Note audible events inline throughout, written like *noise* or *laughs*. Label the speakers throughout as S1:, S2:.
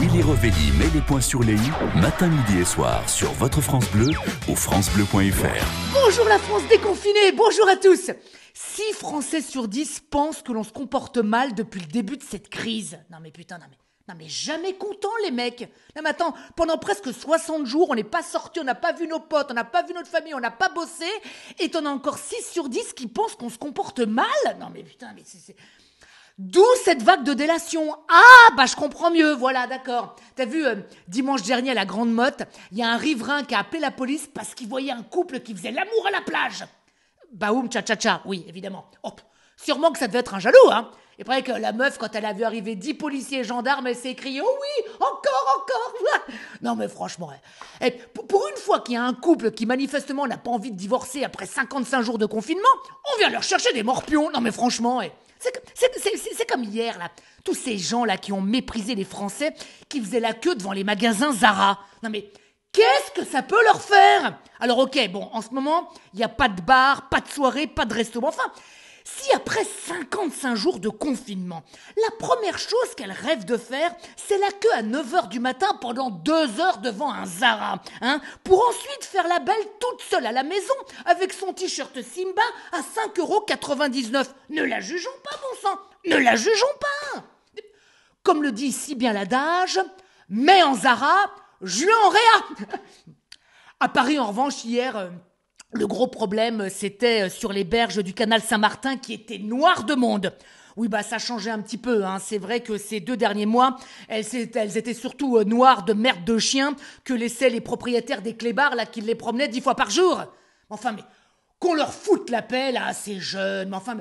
S1: Willy Revelli met les points sur les i, matin, midi et soir, sur votre France Bleu au FranceBleu.fr. Bonjour la France déconfinée, bonjour à tous 6 Français sur 10 pensent que l'on se comporte mal depuis le début de cette crise. Non mais putain, non mais... Non mais jamais content les mecs. Non mais attends, pendant presque 60 jours, on n'est pas sorti, on n'a pas vu nos potes, on n'a pas vu notre famille, on n'a pas bossé et on a encore 6 sur 10 qui pensent qu'on se comporte mal. Non mais putain, mais c'est D'où cette vague de délation. Ah, bah je comprends mieux, voilà, d'accord. T'as vu, euh, dimanche dernier à la Grande Motte, il y a un riverain qui a appelé la police parce qu'il voyait un couple qui faisait l'amour à la plage. oum, tcha-tcha-tcha, oui, évidemment. Hop, Sûrement que ça devait être un jaloux, hein. Et vrai que la meuf, quand elle a vu arriver dix policiers et gendarmes, elle s'est criée Oh oui, encore, encore *laughs* Non, mais franchement, eh. Eh, pour une fois qu'il y a un couple qui manifestement n'a pas envie de divorcer après 55 jours de confinement, on vient leur chercher des morpions Non, mais franchement, eh. c'est comme hier, là. Tous ces gens-là qui ont méprisé les Français, qui faisaient la queue devant les magasins Zara. Non, mais. Qu'est-ce que ça peut leur faire Alors ok, bon, en ce moment, il n'y a pas de bar, pas de soirée, pas de restaurant. Enfin, si après 55 jours de confinement, la première chose qu'elle rêve de faire, c'est la queue à 9h du matin pendant 2 heures devant un Zara, hein, pour ensuite faire la belle toute seule à la maison avec son t-shirt Simba à 5,99€. Ne la jugeons pas, bon sang, ne la jugeons pas. Comme le dit si bien l'adage, mais en Zara, je en réa. À Paris, en revanche, hier... Euh, le gros problème, c'était euh, sur les berges du canal Saint-Martin qui étaient noires de monde. Oui, bah ça changeait un petit peu. Hein. C'est vrai que ces deux derniers mois, elles, étaient surtout euh, noires de merde de chiens que laissaient les propriétaires des clébards là qui les promenaient dix fois par jour. Enfin, mais qu'on leur foute la paix à ces jeunes. Mais enfin,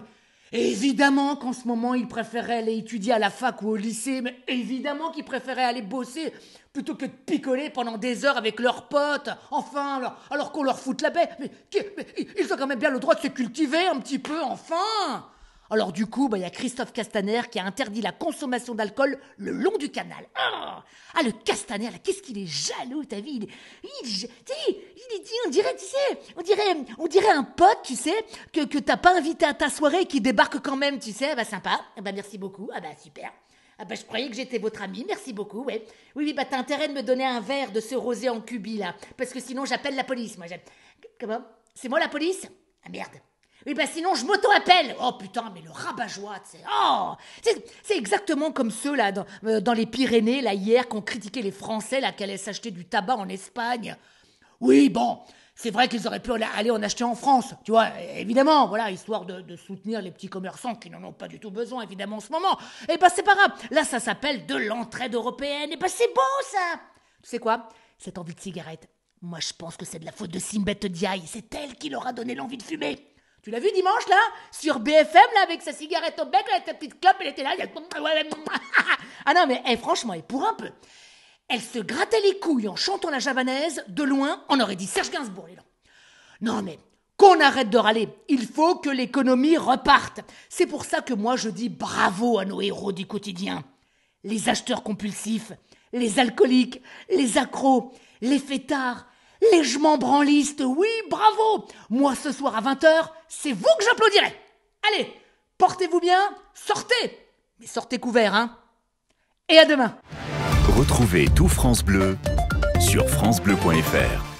S1: évidemment qu'en ce moment, ils préféraient aller étudier à la fac ou au lycée, mais évidemment qu'ils préféraient aller bosser plutôt que de picoler pendant des heures avec leurs potes, enfin, alors, qu'on leur fout la paix. mais, ils ont quand même bien le droit de se cultiver un petit peu, enfin alors du coup, bah, il y a Christophe Castaner qui a interdit la consommation d'alcool le long du canal. Ah, le Castaner, qu'est-ce qu'il est jaloux, ta vie. Il, dit, on dirait, tu sais, on dirait, un pote, tu sais, que, que t'as pas invité à ta soirée et qui débarque quand même, tu sais. Ah, bah sympa, ah, bah merci beaucoup, ah bah super. Ah bah je croyais que j'étais votre ami, merci beaucoup, ouais. Oui, oui, bah t'as intérêt de me donner un verre de ce rosé en cubi là, parce que sinon j'appelle la police, moi. Comment C'est moi la police Ah merde. Oui ben sinon, je m'auto-appelle Oh putain, mais le rabat-joie, c'est... Oh c'est, exactement comme ceux, là, euh, dans, les Pyrénées, là, hier, qu'on critiquait les Français, là, qui allaient s'acheter du tabac en Espagne. Oui, bon, c'est vrai qu'ils auraient pu aller en acheter en France, tu vois, évidemment, voilà, histoire de, soutenir les petits commerçants qui n'en ont pas du tout besoin, évidemment, en ce moment. Et eh ben c'est pas grave, là, ça s'appelle de l'entraide européenne. Et eh pas' ben, c'est beau, ça Tu sais quoi Cette envie de cigarette, moi, je pense que c'est de la faute de Simbette Diaye. C'est elle qui leur a donné l'envie de fumer. Tu l'as vu dimanche, là Sur BFM, là, avec sa cigarette au bec, là, avec sa petite clope, elle était là. *laughs* Ah non, mais eh, franchement, et pour un peu. Elle se grattait les couilles en chantant la javanaise. De loin, on aurait dit Serge Gainsbourg, les Non, mais qu'on arrête de râler. Il faut que l'économie reparte. C'est pour ça que moi, je dis bravo à nos héros du quotidien. Les acheteurs compulsifs, les alcooliques, les accros, les fêtards, légement branliste, oui, bravo Moi, ce soir à 20h, c'est vous que j'applaudirai Allez, portez-vous bien, sortez Mais sortez couvert, hein Et à demain Retrouvez tout France Bleu sur francebleu.fr